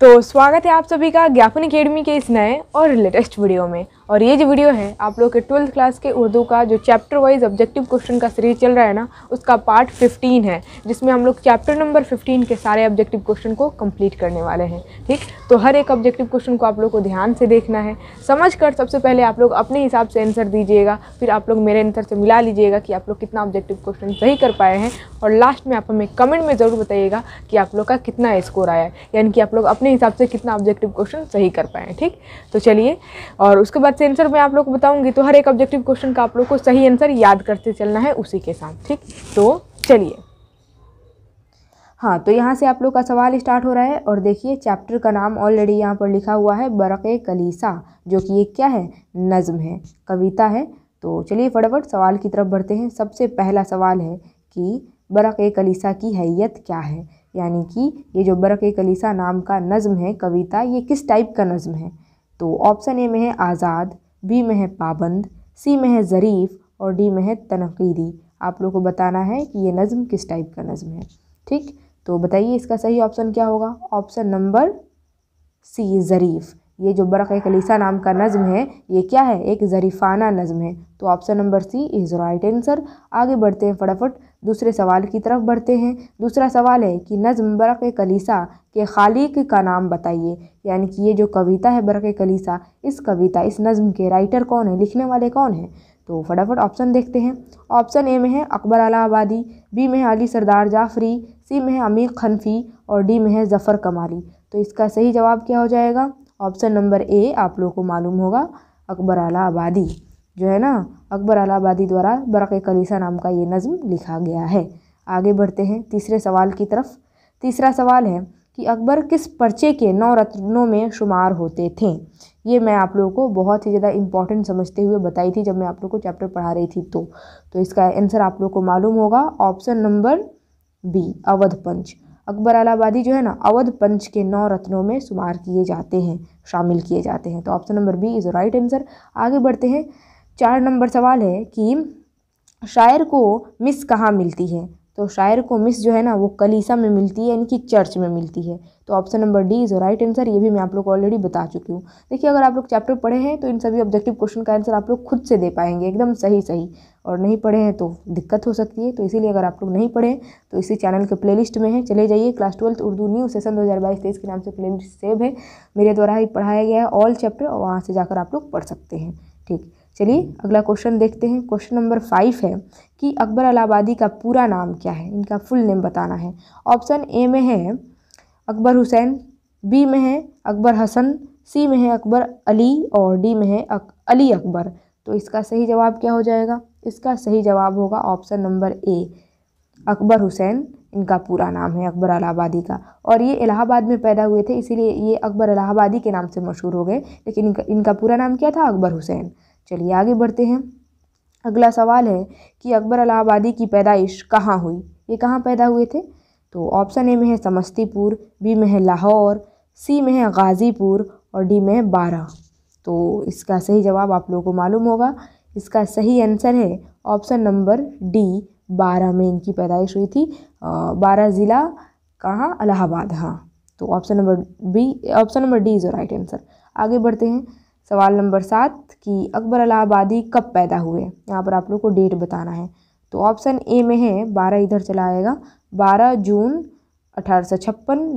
तो स्वागत है आप सभी का ज्ञापन अकेडमी के इस नए और लेटेस्ट वीडियो में और ये जो वीडियो है आप लोग के ट्वेल्थ क्लास के उर्दू का जो चैप्टर वाइज ऑब्जेक्टिव क्वेश्चन का सीरीज चल रहा है ना उसका पार्ट 15 है जिसमें हम लोग चैप्टर नंबर 15 के सारे ऑब्जेक्टिव क्वेश्चन को कंप्लीट करने वाले हैं ठीक तो हर एक ऑब्जेक्टिव क्वेश्चन को आप लोग को ध्यान से देखना है समझ कर सबसे पहले आप लोग अपने हिसाब से आंसर दीजिएगा फिर आप लोग मेरे आंसर से मिला लीजिएगा कि आप लोग कितना ऑब्जेक्टिव क्वेश्चन सही कर पाए हैं और लास्ट में आप हमें कमेंट में ज़रूर बताइएगा कि आप लोग का कितना स्कोर आया है यानी कि आप लोग अपने अपने हिसाब से कितना ऑब्जेक्टिव क्वेश्चन सही कर पाए ठीक तो चलिए और उसके बाद से आंसर मैं आप लोग को बताऊंगी तो हर एक ऑब्जेक्टिव क्वेश्चन का आप लोग को सही आंसर याद करते चलना है उसी के साथ ठीक तो चलिए हाँ तो यहाँ से आप लोग का सवाल स्टार्ट हो रहा है और देखिए चैप्टर का नाम ऑलरेडी यहाँ पर लिखा हुआ है बरक़ कलीसा जो कि ये क्या है नज़म है कविता है तो चलिए फटाफट सवाल की तरफ बढ़ते हैं सबसे पहला सवाल है कि बरक़ कलीसा की हैत क्या है यानी कि ये जो बरक़ कलीसा नाम का नज़म है कविता ये किस टाइप का नज़म है तो ऑप्शन ए में है आज़ाद बी में है पाबंद सी में है ज़रीफ़ और डी में है तनकीदी आप लोग को बताना है कि ये नज़म किस टाइप का नज़म है ठीक तो बताइए इसका सही ऑप्शन क्या होगा ऑप्शन नंबर सी ज़रीफ़ ये जो बरक़ कलीसा नाम का नज़म है ये क्या है एक ज़रीफ़ाना नज़म है तो option number C is right answer आगे बढ़ते हैं फटाफट दूसरे सवाल की तरफ बढ़ते हैं दूसरा सवाल है कि नज़म बरक़ कलीसा के खालिक का नाम बताइए यानी कि ये जो कविता है बरक़ कलीसा इस कविता इस नज़म के राइटर कौन है लिखने वाले कौन हैं तो फटाफट ऑप्शन देखते हैं ऑप्शन ए में है अकबर आबादी बी में है अली सरदार जाफरी सी में है अमीर खनफी और डी में है ज़फ़र कमाली तो इसका सही जवाब क्या हो जाएगा ऑप्शन नंबर ए आप लोगों को मालूम होगा अकबर अला आबादी जो है ना अकबर अलाबादी द्वारा बरक़ कलीसा नाम का ये नज़म लिखा गया है आगे बढ़ते हैं तीसरे सवाल की तरफ तीसरा सवाल है कि अकबर किस पर्चे के नौ रत्नों में शुमार होते थे ये मैं आप लोगों को बहुत ही ज़्यादा इम्पॉर्टेंट समझते हुए बताई थी जब मैं आप लोगों को चैप्टर पढ़ा रही थी तो तो इसका आंसर आप लोग को मालूम होगा option number B Awadh Punch Akbar Allahabadi जो है ना अवध पंच के नौ रत्नों में शुमार किए जाते हैं शामिल किए जाते हैं तो option number B is right answer आगे बढ़ते हैं चार नंबर सवाल है कि शायर को मिस कहाँ मिलती है तो शायर को मिस जो है ना वो कलीसा में मिलती है यानी कि चर्च में मिलती है तो option number D is right answer ये भी मैं आप लोग को ऑलरेडी बता चुकी हूँ देखिए अगर आप लोग चैप्टर पढ़े हैं तो इन सभी ऑब्जेक्टिव क्वेश्चन का आंसर आप लोग खुद से दे पाएंगे एकदम सही सही और नहीं पढ़े हैं तो दिक्कत हो सकती है तो इसीलिए अगर आप लोग नहीं पढ़े तो इसी चैनल के प्ले में है चले जाइए class twelfth Urdu new session दो हज़ार बाईस तेईस के नाम से प्ले सेव है मेरे द्वारा ही पढ़ाया गया है ऑल चैप्टर और वहाँ से जाकर आप लोग पढ़ सकते हैं ठीक चलिए अगला क्वेश्चन देखते हैं क्वेश्चन नंबर फाइव है कि अकबर अलाबादी का पूरा नाम क्या है इनका फुल नेम बताना है ऑप्शन ए में है अकबर हुसैन बी में है अकबर हसन सी में है अकबर अली और डी में है अक, अली अकबर तो इसका सही जवाब क्या हो जाएगा इसका सही जवाब होगा option number A Akbar Hussain इनका पूरा नाम है अकबर अलाहाबादी का और ये इलाहाबाद में पैदा हुए थे इसीलिए ये अकबर अलाहाबादी के नाम से मशहूर हो गए लेकिन इनका इनका पूरा नाम क्या था अकबर हुसैन चलिए आगे बढ़ते हैं अगला सवाल है कि अकबर अलाहाबादी की पैदाइश कहाँ हुई ये कहाँ पैदा हुए थे तो ऑप्शन ए में है समस्तीपुर बी में है लाहौर सी में है गाज़ीपुर और डी में है बारह तो इसका सही जवाब आप लोगों को मालूम होगा इसका सही आंसर है ऑप्शन नंबर डी बारह में इनकी पैदाइश हुई थी बारह ज़िला कहाँ अलाहाबाद हाँ तो option number B option number D is right answer आगे बढ़ते हैं सवाल नंबर सात कि अकबर अलाहाबादी कब पैदा हुए यहाँ पर आप लोग को डेट बताना है तो ऑप्शन ए में है बारह इधर चला आएगा बारह जून अठारह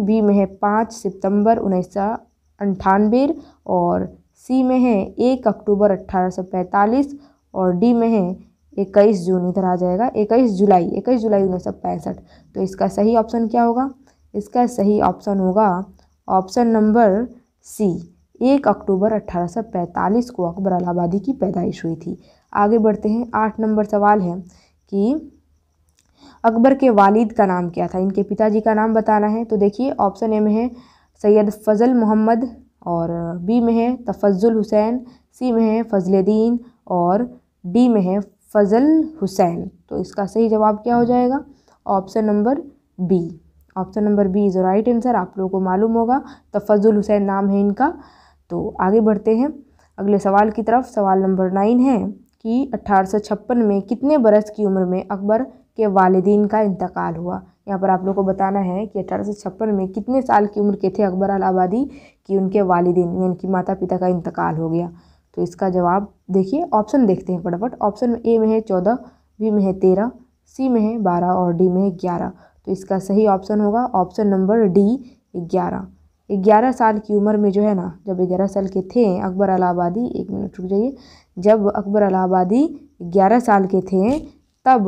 बी में है पाँच सितंबर उन्नीस अंठानवे और सी में है एक अक्टूबर पैंतालीस और डी में है इक्कीस जून इधर आ जाएगा इक्कीस जुलाई इक्कीस जुलाई उन्नीस सौ पैंसठ तो इसका सही ऑप्शन क्या होगा इसका सही ऑप्शन होगा ऑप्शन नंबर सी एक अक्टूबर 1845 को अकबर अलाहाबादी की पैदाइश हुई थी आगे बढ़ते हैं आठ नंबर सवाल है कि अकबर के वालिद का नाम क्या था इनके पिताजी का नाम बताना है तो देखिए ऑप्शन ए में है सैयद फ़ज़ल मोहम्मद और बी में है तफजुल हुसैन सी में है फजलद्दीन और डी में है फजल हुसैन तो इसका सही जवाब क्या हो जाएगा option number B option number B is right answer आप लोगों को मालूम होगा तफजुल हुसैन नाम है इनका तो आगे बढ़ते हैं अगले सवाल की तरफ सवाल नंबर नाइन है कि अट्ठारह में कितने बरस की उम्र में अकबर के वालदीन का इंतकाल हुआ यहाँ पर आप लोग को बताना है कि अठारह में कितने साल की उम्र के थे अकबर अलाहाबादी कि उनके वालदी यानी कि माता पिता का इंतकाल हो गया तो इसका जवाब देखिए ऑप्शन देखते हैं फटाफट ऑप्शन ए में है चौदह बी में है तेरह सी में है बारह और डी में है ग्यारह तो इसका सही ऑप्शन होगा ऑप्शन नंबर डी ग्यारह ग्यारह साल की उम्र में जो है ना जब ग्यारह साल के थे अकबर अलाहाबादी एक मिनट रुक जाइए जब अकबर अलाहाबादी ग्यारह साल के थे तब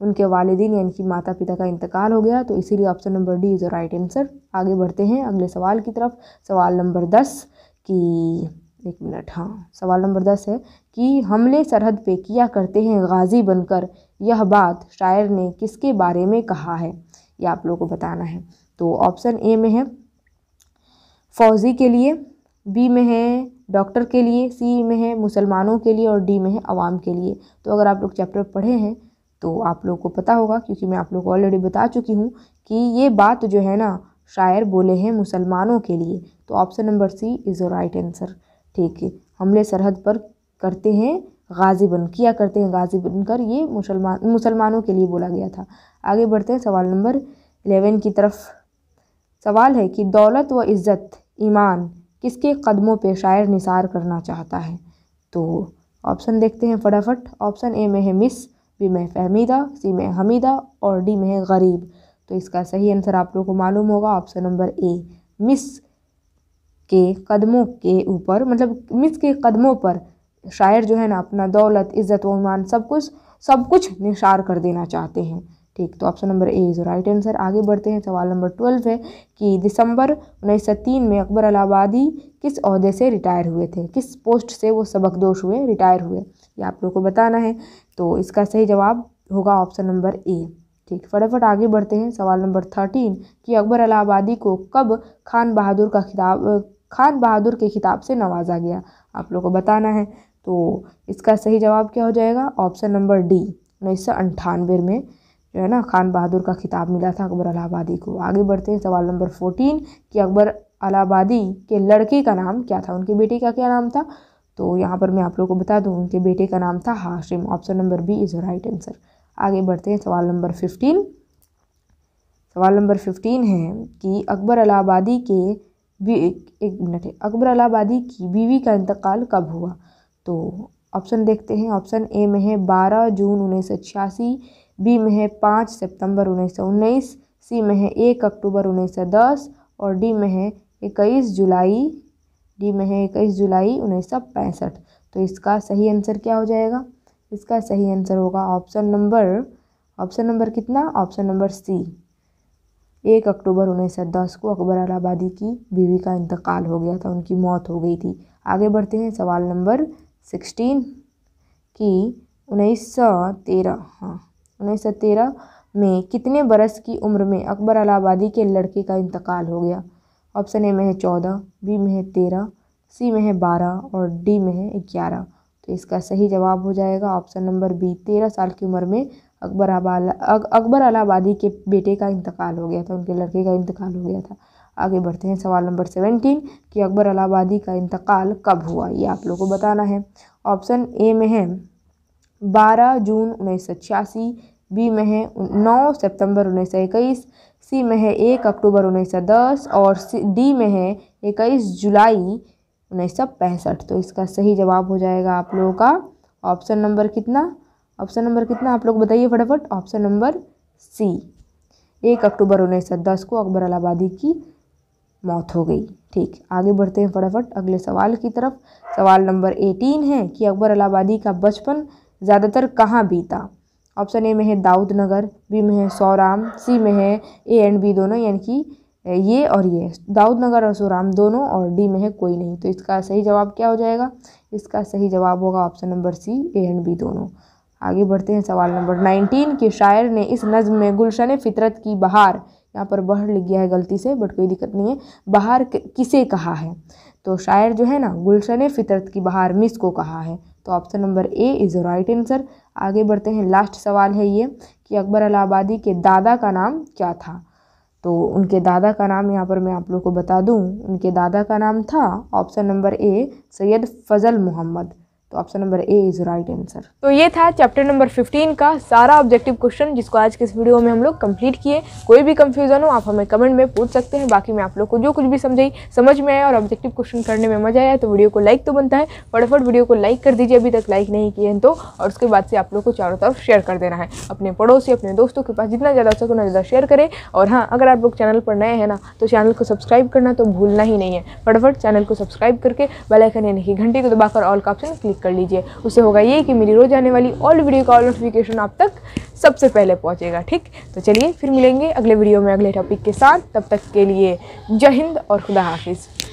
उनके वालदी या इनकी माता पिता का इंतकाल हो गया तो इसीलिए option number D is the right answer आगे बढ़ते हैं अगले सवाल की तरफ सवाल नंबर दस कि एक मिनट हाँ सवाल नंबर दस है कि हमले सरहद पे किया करते हैं गाजी बनकर यह बात शायर ने किसके बारे में कहा है ये आप लोगों को बताना है तो ऑप्शन ए में है फौजी के लिए बी में है डॉक्टर के लिए सी में है मुसलमानों के लिए और डी में है आवाम के लिए तो अगर आप लोग चैप्टर पढ़े हैं तो आप लोगों को पता होगा क्योंकि मैं आप लोग को ऑलरेडी बता चुकी हूँ कि ये बात जो है ना शायर बोले हैं मुसलमानों के लिए तो option number C is the right answer ठीक है हमले सरहद पर करते हैं गाजी बन किया करते हैं गाजी बनकर ये मुसलमान मुसलमानों के लिए बोला गया था आगे बढ़ते हैं सवाल नंबर एलेवन की तरफ सवाल है कि दौलत व इज़्ज़त ईमान किसके कदमों पे शायर निसार करना चाहता है तो ऑप्शन देखते हैं फटाफट ऑप्शन ए में है मिस बी में फहमीदा सी में हमीदा और डी में है गरीब तो इसका सही आंसर आप लोगों को मालूम होगा ऑप्शन नंबर ए मिस के कदमों के ऊपर मतलब मिस के कदमों पर शायर जो है ना अपना दौलत इज़्ज़त वमान सब कुछ सब कुछ निशार कर देना चाहते हैं ठीक तो option number A is right answer आगे बढ़ते हैं सवाल नंबर ट्वेल्व है कि दिसंबर उन्नीस सौ तीन में अकबर अलाहाबादी किस अहदे से रिटायर हुए थे किस पोस्ट से वो सबकदोश हुए रिटायर हुए ये आप लोग को बताना है तो इसका सही जवाब होगा ऑप्शन नंबर ए ठीक फटाफट आगे बढ़ते हैं सवाल नंबर थर्टीन कि अकबर अलाहाबादी को कब खान बहादुर का खिताब खान बहादुर के खिताब से नवाजा गया आप लोग को बताना है तो इसका सही जवाब क्या हो जाएगा ऑप्शन नंबर डी उन्नीस सौ अंठानवे में जो है ना खान बहादुर का खिताब मिला था अकबर अलाहाबादी को आगे बढ़ते हैं सवाल नंबर फोर्टीन कि अकबर अलाहाबादी के लड़के का नाम क्या था उनके बेटे का क्या नाम था तो यहाँ पर मैं आप लोगों को बता दूँ उनके बेटे का नाम था Hashim option number B is right answer आगे बढ़ते हैं सवाल नंबर फिफ्टीन सवाल नंबर फिफ्टीन है कि अकबर अलाहाबादी के भी एक, एक मिनट है अकबर अलाहाबादी की बीवी का इंतकाल कब हुआ तो ऑप्शन देखते हैं ऑप्शन ए में है बारह जून उन्नीस सौ छियासी बी में है पाँच सितंबर उन्नीस सौ उन्नीस सी में है एक अक्टूबर उन्नीस सौ दस और डी में है इक्कीस जुलाई डी में है इक्कीस जुलाई उन्नीस सौ पैंसठ तो इसका सही आंसर क्या हो जाएगा इसका सही आंसर होगा ऑप्शन नंबर ऑप्शन नंबर कितना ऑप्शन नंबर सी एक अक्टूबर उन्नीस सौ दस को अकबर अलाबादी की बीवी का इंतकाल हो गया था उनकी मौत हो गई थी आगे बढ़ते हैं सवाल नंबर सिक्सटीन की उन्नीस सौ तेरह हाँ उन्नीस में कितने बरस की उम्र में अकबर अलाबादी के लड़के का इंतकाल हो गया ऑप्शन ए में है चौदह बी में है तेरह सी में है बारह और डी में है ग्यारह तो इसका सही जवाब हो जाएगा ऑप्शन नंबर बी तेरह साल की उम्र में अकबर अकबर अलाबादी के बेटे का इंतकाल हो गया था उनके लड़के का इंतकाल हो गया था आगे बढ़ते हैं सवाल नंबर सेवेंटीन कि अकबर अलाबादी का इंतकाल कब हुआ ये आप लोगों को बताना है ऑप्शन ए में है बारह जून उन्नीस सौ छियासी बी में है नौ सितंबर उन्नीस सौ इक्कीस सी में है एक अक्टूबर उन्नीस सौ दस और सी डी में है इक्कीस जुलाई उन्नीस सौ पैंसठ तो इसका सही जवाब हो जाएगा आप लोगों का ऑप्शन नंबर कितना ऑप्शन नंबर कितना आप लोग बताइए फटाफट ऑप्शन नंबर सी एक अक्टूबर उन्नीस सौ दस को अकबर अलाबादी की मौत हो गई ठीक आगे बढ़ते हैं फटाफट अगले सवाल की तरफ सवाल नंबर एटीन है कि अकबर अलाबादी का बचपन ज़्यादातर कहाँ बीता ऑप्शन ए में है दाऊद नगर बी में है सौराम सी में है ए एंड बी दोनों यानी कि ये और ये दाऊद नगर और सोराम दोनों और डी में है कोई नहीं तो इसका सही जवाब क्या हो जाएगा इसका सही जवाब होगा option number C A and B दोनों आगे बढ़ते हैं सवाल नंबर नाइनटीन के शायर ने इस नज़म में गुलशन फितरत की बहार यहाँ पर बहर लिख गया है गलती से बट कोई दिक्कत नहीं है बहार किसे कहा है तो शायर जो है ना गुलशन फितरत की बहार मिस को कहा है तो option number A is right answer आगे बढ़ते हैं लास्ट सवाल है ये कि अकबर अलाहाबादी के दादा का नाम क्या था तो उनके दादा का नाम यहाँ पर मैं आप लोग को बता दूँ उनके दादा का नाम था option number A Syed Fazal Mohammad option number A is right answer तो ये था चैप्टर नंबर 15 का सारा ऑब्जेक्टिव क्वेश्चन जिसको आज के इस वीडियो में हम लोग कंप्लीट किए कोई भी कंफ्यूजन हो आप हमें कमेंट में पूछ सकते हैं बाकी मैं आप लोग को जो कुछ भी समझाई समझ में आया और ऑब्जेक्टिव क्वेश्चन करने में मजा आया तो वीडियो को लाइक तो बनता है फटाफट वीडियो को लाइक कर दीजिए अभी तक लाइक नहीं किए हैं तो और उसके बाद से आप लोग को चारों तरफ शेयर कर देना है अपने पड़ोसी अपने दोस्तों के पास जितना ज़्यादा हो सके उतना ज़्यादा शेयर करें और हाँ अगर आप लोग चैनल पर नए हैं ना तो चैनल को सब्सक्राइब करना तो भूलना ही नहीं है फटाफट चैनल को सब्सक्राइब करके बेलाइकन यानी कि घंटी को दबाकर ऑल का ऑप्शन क्लिक कर लीजिए उससे होगा ये कि मेरी रोज़ आने वाली ऑल वीडियो का ऑल नोटिफिकेशन आप तक सबसे पहले पहुँचेगा ठीक तो चलिए फिर मिलेंगे अगले वीडियो में अगले टॉपिक के साथ तब तक के लिए जय हिंद और खुदा हाफिज़